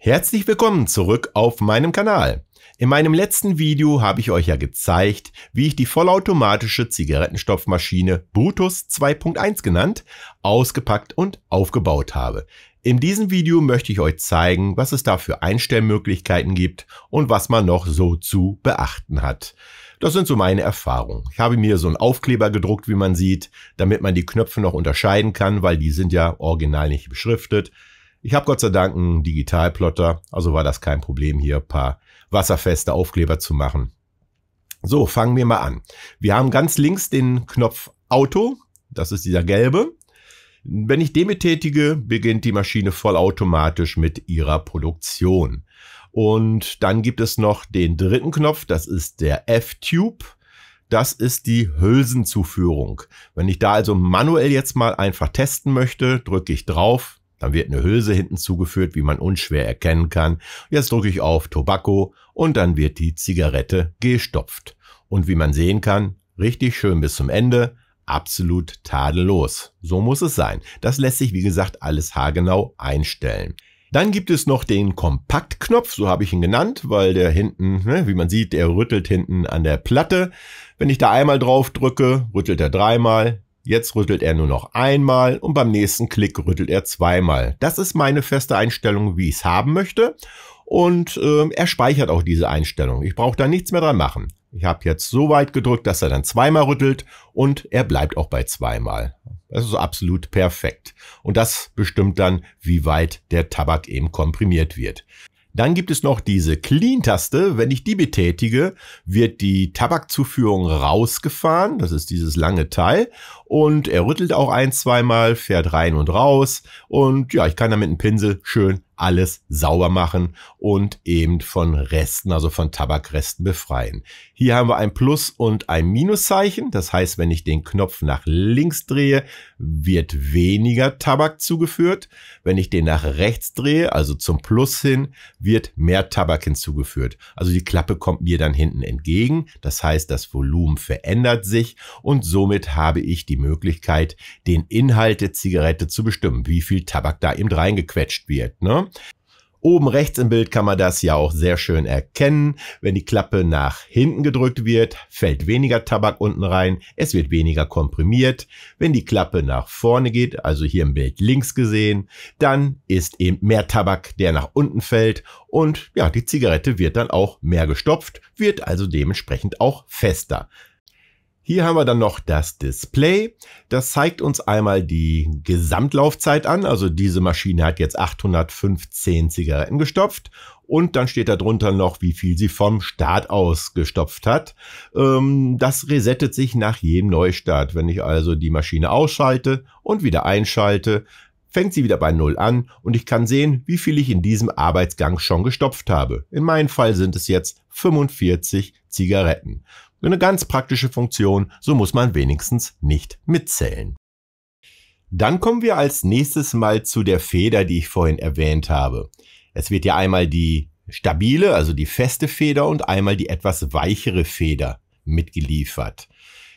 Herzlich willkommen zurück auf meinem Kanal. In meinem letzten Video habe ich euch ja gezeigt, wie ich die vollautomatische Zigarettenstopfmaschine Brutus 2.1 genannt, ausgepackt und aufgebaut habe. In diesem Video möchte ich euch zeigen, was es da für Einstellmöglichkeiten gibt und was man noch so zu beachten hat. Das sind so meine Erfahrungen. Ich habe mir so einen Aufkleber gedruckt, wie man sieht, damit man die Knöpfe noch unterscheiden kann, weil die sind ja original nicht beschriftet. Ich habe Gott sei Dank einen Digitalplotter, also war das kein Problem, hier ein paar wasserfeste Aufkleber zu machen. So, fangen wir mal an. Wir haben ganz links den Knopf Auto, das ist dieser gelbe. Wenn ich den betätige, beginnt die Maschine vollautomatisch mit ihrer Produktion. Und dann gibt es noch den dritten Knopf, das ist der F-Tube. Das ist die Hülsenzuführung. Wenn ich da also manuell jetzt mal einfach testen möchte, drücke ich drauf, dann wird eine Hülse hinten zugeführt, wie man unschwer erkennen kann. Jetzt drücke ich auf Tobacco und dann wird die Zigarette gestopft. Und wie man sehen kann, richtig schön bis zum Ende, absolut tadellos. So muss es sein. Das lässt sich, wie gesagt, alles haargenau einstellen. Dann gibt es noch den Kompaktknopf, so habe ich ihn genannt, weil der hinten, ne, wie man sieht, der rüttelt hinten an der Platte. Wenn ich da einmal drauf drücke, rüttelt er dreimal, Jetzt rüttelt er nur noch einmal und beim nächsten Klick rüttelt er zweimal. Das ist meine feste Einstellung, wie ich es haben möchte. Und äh, er speichert auch diese Einstellung. Ich brauche da nichts mehr dran machen. Ich habe jetzt so weit gedrückt, dass er dann zweimal rüttelt und er bleibt auch bei zweimal. Das ist absolut perfekt. Und das bestimmt dann, wie weit der Tabak eben komprimiert wird. Dann gibt es noch diese Clean-Taste. Wenn ich die betätige, wird die Tabakzuführung rausgefahren. Das ist dieses lange Teil. Und er rüttelt auch ein, zweimal, fährt rein und raus. Und ja, ich kann damit einen Pinsel schön alles sauber machen und eben von Resten, also von Tabakresten befreien. Hier haben wir ein Plus und ein Minuszeichen. Das heißt, wenn ich den Knopf nach links drehe, wird weniger Tabak zugeführt. Wenn ich den nach rechts drehe, also zum Plus hin, wird mehr Tabak hinzugeführt. Also die Klappe kommt mir dann hinten entgegen. Das heißt, das Volumen verändert sich und somit habe ich die Möglichkeit, den Inhalt der Zigarette zu bestimmen, wie viel Tabak da eben reingequetscht wird. Ne? Oben rechts im Bild kann man das ja auch sehr schön erkennen. Wenn die Klappe nach hinten gedrückt wird, fällt weniger Tabak unten rein, es wird weniger komprimiert. Wenn die Klappe nach vorne geht, also hier im Bild links gesehen, dann ist eben mehr Tabak, der nach unten fällt und ja, die Zigarette wird dann auch mehr gestopft, wird also dementsprechend auch fester. Hier haben wir dann noch das Display. Das zeigt uns einmal die Gesamtlaufzeit an. Also diese Maschine hat jetzt 815 Zigaretten gestopft. Und dann steht da drunter noch, wie viel sie vom Start aus gestopft hat. Ähm, das resettet sich nach jedem Neustart. Wenn ich also die Maschine ausschalte und wieder einschalte, fängt sie wieder bei Null an und ich kann sehen, wie viel ich in diesem Arbeitsgang schon gestopft habe. In meinem Fall sind es jetzt 45 Zigaretten. Eine ganz praktische Funktion, so muss man wenigstens nicht mitzählen. Dann kommen wir als nächstes mal zu der Feder, die ich vorhin erwähnt habe. Es wird ja einmal die stabile, also die feste Feder und einmal die etwas weichere Feder mitgeliefert.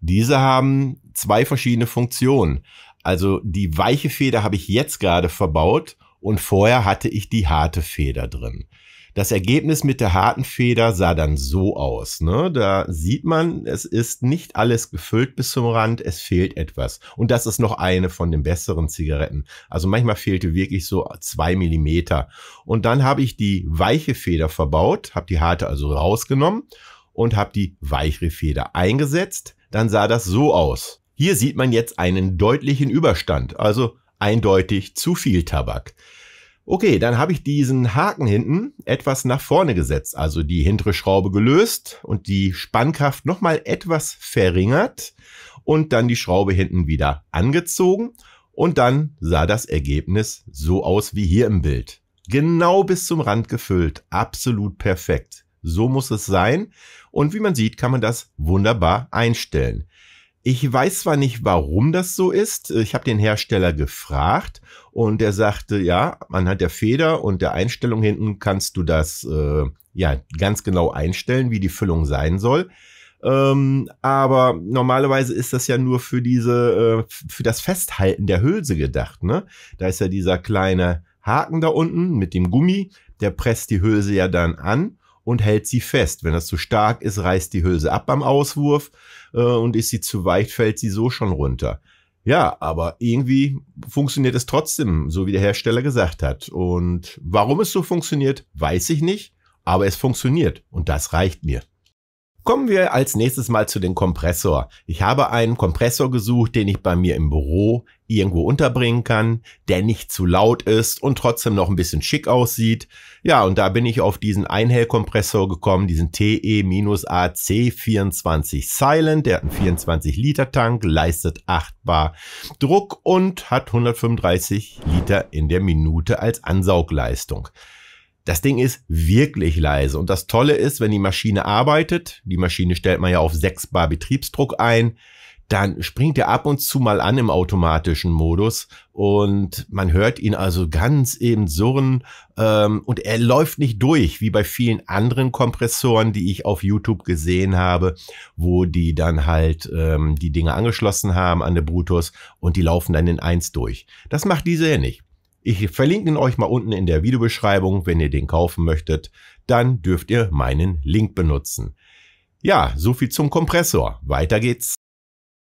Diese haben zwei verschiedene Funktionen. Also die weiche Feder habe ich jetzt gerade verbaut und vorher hatte ich die harte Feder drin. Das Ergebnis mit der harten Feder sah dann so aus. Ne? Da sieht man, es ist nicht alles gefüllt bis zum Rand, es fehlt etwas. Und das ist noch eine von den besseren Zigaretten. Also manchmal fehlte wirklich so zwei Millimeter. Und dann habe ich die weiche Feder verbaut, habe die harte also rausgenommen und habe die weichere Feder eingesetzt. Dann sah das so aus. Hier sieht man jetzt einen deutlichen Überstand, also eindeutig zu viel Tabak. Okay, dann habe ich diesen Haken hinten etwas nach vorne gesetzt, also die hintere Schraube gelöst und die Spannkraft nochmal etwas verringert und dann die Schraube hinten wieder angezogen und dann sah das Ergebnis so aus wie hier im Bild. Genau bis zum Rand gefüllt, absolut perfekt. So muss es sein und wie man sieht, kann man das wunderbar einstellen. Ich weiß zwar nicht, warum das so ist. Ich habe den Hersteller gefragt und er sagte, ja, anhand der Feder und der Einstellung hinten kannst du das äh, ja ganz genau einstellen, wie die Füllung sein soll. Ähm, aber normalerweise ist das ja nur für diese, äh, für das Festhalten der Hülse gedacht. Ne? Da ist ja dieser kleine Haken da unten mit dem Gummi, der presst die Hülse ja dann an und hält sie fest. Wenn das zu stark ist, reißt die Hülse ab beim Auswurf äh, und ist sie zu weich, fällt sie so schon runter. Ja, aber irgendwie funktioniert es trotzdem, so wie der Hersteller gesagt hat. Und warum es so funktioniert, weiß ich nicht, aber es funktioniert und das reicht mir. Kommen wir als nächstes mal zu dem Kompressor. Ich habe einen Kompressor gesucht, den ich bei mir im Büro irgendwo unterbringen kann, der nicht zu laut ist und trotzdem noch ein bisschen schick aussieht. Ja, und da bin ich auf diesen Einhellkompressor gekommen, diesen TE-AC24 Silent. Der hat einen 24-Liter-Tank, leistet 8 Bar Druck und hat 135 Liter in der Minute als Ansaugleistung. Das Ding ist wirklich leise. Und das Tolle ist, wenn die Maschine arbeitet, die Maschine stellt man ja auf 6 Bar Betriebsdruck ein, dann springt er ab und zu mal an im automatischen Modus und man hört ihn also ganz eben surren ähm, und er läuft nicht durch, wie bei vielen anderen Kompressoren, die ich auf YouTube gesehen habe, wo die dann halt ähm, die Dinge angeschlossen haben an der Brutus und die laufen dann in eins durch. Das macht diese ja nicht. Ich verlinke ihn euch mal unten in der Videobeschreibung, wenn ihr den kaufen möchtet, dann dürft ihr meinen Link benutzen. Ja, so viel zum Kompressor. Weiter geht's.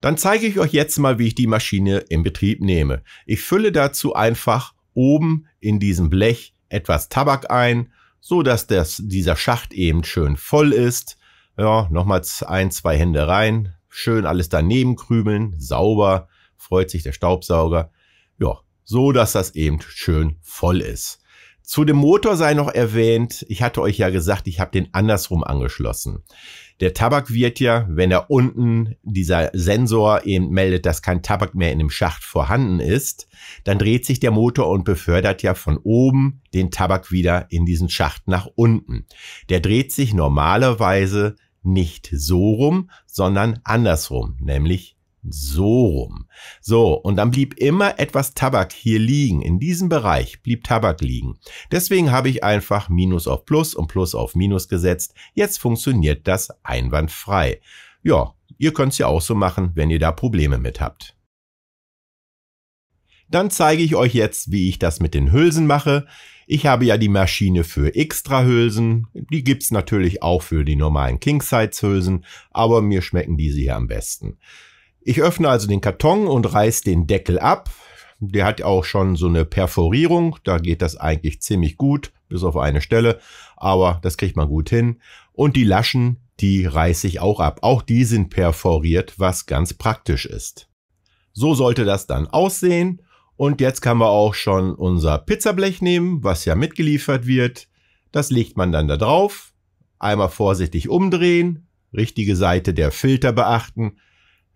Dann zeige ich euch jetzt mal, wie ich die Maschine in Betrieb nehme. Ich fülle dazu einfach oben in diesem Blech etwas Tabak ein, so dass das, dieser Schacht eben schön voll ist. Ja, nochmals ein, zwei Hände rein, schön alles daneben krümeln, sauber, freut sich der Staubsauger. Ja, so dass das eben schön voll ist. Zu dem Motor sei noch erwähnt, ich hatte euch ja gesagt, ich habe den andersrum angeschlossen. Der Tabak wird ja, wenn er unten dieser Sensor eben meldet, dass kein Tabak mehr in dem Schacht vorhanden ist, dann dreht sich der Motor und befördert ja von oben den Tabak wieder in diesen Schacht nach unten. Der dreht sich normalerweise nicht so rum, sondern andersrum, nämlich so rum. So, und dann blieb immer etwas Tabak hier liegen. In diesem Bereich blieb Tabak liegen. Deswegen habe ich einfach Minus auf Plus und Plus auf Minus gesetzt. Jetzt funktioniert das einwandfrei. Ja, ihr könnt es ja auch so machen, wenn ihr da Probleme mit habt. Dann zeige ich euch jetzt, wie ich das mit den Hülsen mache. Ich habe ja die Maschine für Extra-Hülsen. Die gibt es natürlich auch für die normalen King-Size-Hülsen, aber mir schmecken diese hier am besten. Ich öffne also den Karton und reiß den Deckel ab. Der hat auch schon so eine Perforierung. Da geht das eigentlich ziemlich gut, bis auf eine Stelle. Aber das kriegt man gut hin. Und die Laschen, die reiße ich auch ab. Auch die sind perforiert, was ganz praktisch ist. So sollte das dann aussehen. Und jetzt kann man auch schon unser Pizzablech nehmen, was ja mitgeliefert wird. Das legt man dann da drauf. Einmal vorsichtig umdrehen. Richtige Seite der Filter beachten.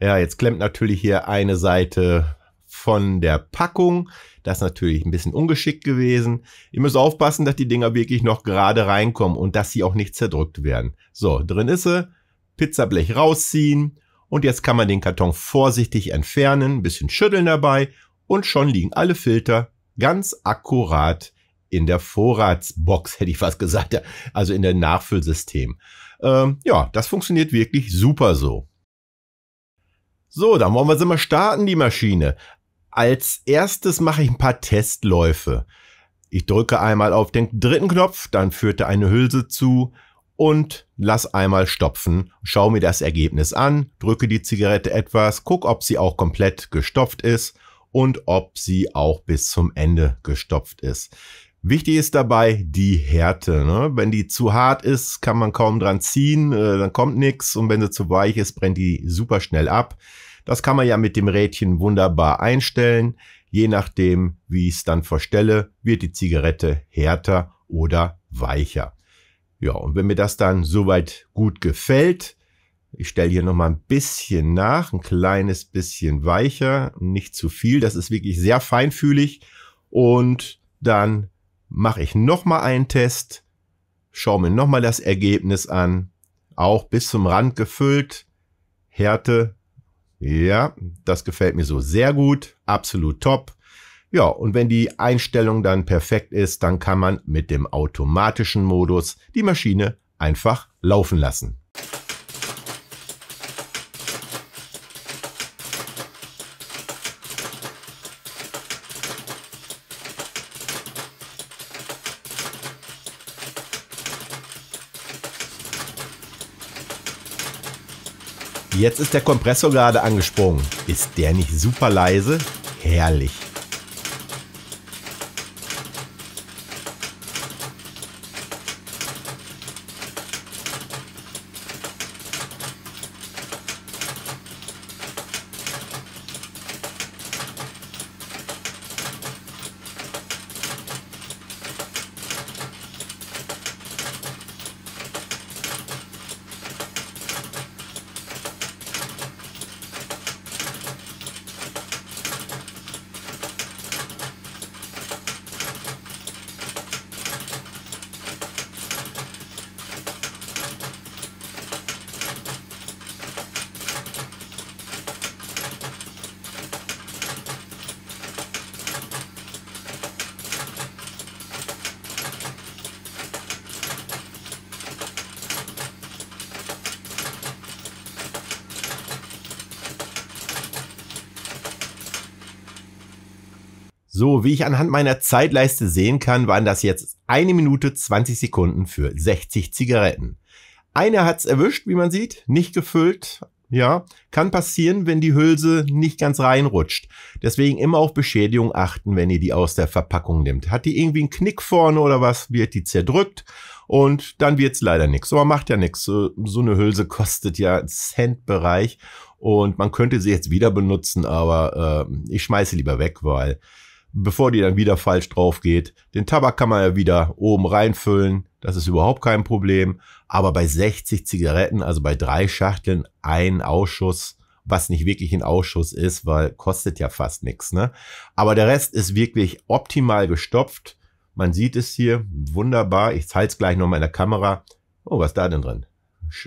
Ja, jetzt klemmt natürlich hier eine Seite von der Packung. Das ist natürlich ein bisschen ungeschickt gewesen. Ihr müsst aufpassen, dass die Dinger wirklich noch gerade reinkommen und dass sie auch nicht zerdrückt werden. So, drin ist sie. Pizzablech rausziehen. Und jetzt kann man den Karton vorsichtig entfernen, ein bisschen schütteln dabei und schon liegen alle Filter ganz akkurat in der Vorratsbox, hätte ich fast gesagt, also in der Nachfüllsystem. Ähm, ja, das funktioniert wirklich super so. So, dann wollen wir sie mal starten, die Maschine. Als erstes mache ich ein paar Testläufe. Ich drücke einmal auf den dritten Knopf, dann führt er eine Hülse zu und lass einmal stopfen. Schau mir das Ergebnis an, drücke die Zigarette etwas, guck, ob sie auch komplett gestopft ist und ob sie auch bis zum Ende gestopft ist. Wichtig ist dabei die Härte. Ne? Wenn die zu hart ist, kann man kaum dran ziehen, äh, dann kommt nichts. Und wenn sie zu weich ist, brennt die super schnell ab. Das kann man ja mit dem Rädchen wunderbar einstellen. Je nachdem, wie ich es dann verstelle, wird die Zigarette härter oder weicher. Ja, und wenn mir das dann soweit gut gefällt, ich stelle hier nochmal ein bisschen nach, ein kleines bisschen weicher, nicht zu viel. Das ist wirklich sehr feinfühlig. Und dann mache ich nochmal einen Test, schaue mir nochmal das Ergebnis an, auch bis zum Rand gefüllt, Härte, ja, das gefällt mir so sehr gut, absolut top. Ja, und wenn die Einstellung dann perfekt ist, dann kann man mit dem automatischen Modus die Maschine einfach laufen lassen. Jetzt ist der Kompressor gerade angesprungen. Ist der nicht super leise? Herrlich. So, wie ich anhand meiner Zeitleiste sehen kann, waren das jetzt eine Minute 20 Sekunden für 60 Zigaretten. Eine hat's erwischt, wie man sieht, nicht gefüllt. Ja, kann passieren, wenn die Hülse nicht ganz reinrutscht. Deswegen immer auf Beschädigung achten, wenn ihr die aus der Verpackung nimmt. Hat die irgendwie einen Knick vorne oder was, wird die zerdrückt und dann wird's leider nichts. Aber macht ja nichts. So, so eine Hülse kostet ja Centbereich und man könnte sie jetzt wieder benutzen, aber äh, ich schmeiße lieber weg, weil bevor die dann wieder falsch drauf geht. Den Tabak kann man ja wieder oben reinfüllen, das ist überhaupt kein Problem. Aber bei 60 Zigaretten, also bei drei Schachteln, ein Ausschuss, was nicht wirklich ein Ausschuss ist, weil kostet ja fast nichts. Ne? Aber der Rest ist wirklich optimal gestopft. Man sieht es hier wunderbar. Ich zeige es gleich noch mal in der Kamera. Oh, was ist da denn drin?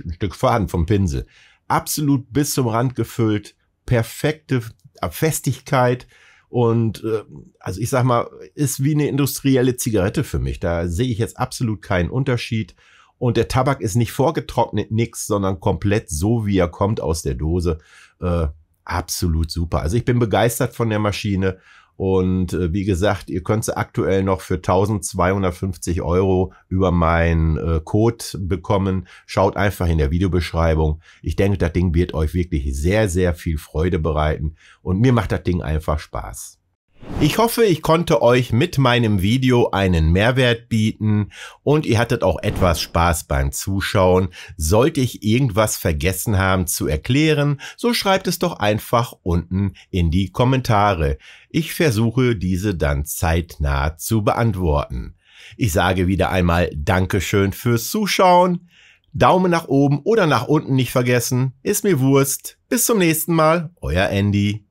Ein Stück Faden vom Pinsel. Absolut bis zum Rand gefüllt. Perfekte Festigkeit. Und äh, also ich sag mal, ist wie eine industrielle Zigarette für mich. Da sehe ich jetzt absolut keinen Unterschied. Und der Tabak ist nicht vorgetrocknet, nix, sondern komplett so, wie er kommt aus der Dose. Äh, absolut super. Also ich bin begeistert von der Maschine und äh, wie gesagt, ihr könnt sie aktuell noch für 1250 Euro über meinen äh, Code bekommen. Schaut einfach in der Videobeschreibung. Ich denke, das Ding wird euch wirklich sehr, sehr viel Freude bereiten. Und mir macht das Ding einfach Spaß. Ich hoffe, ich konnte euch mit meinem Video einen Mehrwert bieten und ihr hattet auch etwas Spaß beim Zuschauen. Sollte ich irgendwas vergessen haben zu erklären, so schreibt es doch einfach unten in die Kommentare. Ich versuche diese dann zeitnah zu beantworten. Ich sage wieder einmal Dankeschön fürs Zuschauen. Daumen nach oben oder nach unten nicht vergessen. Ist mir Wurst. Bis zum nächsten Mal. Euer Andy.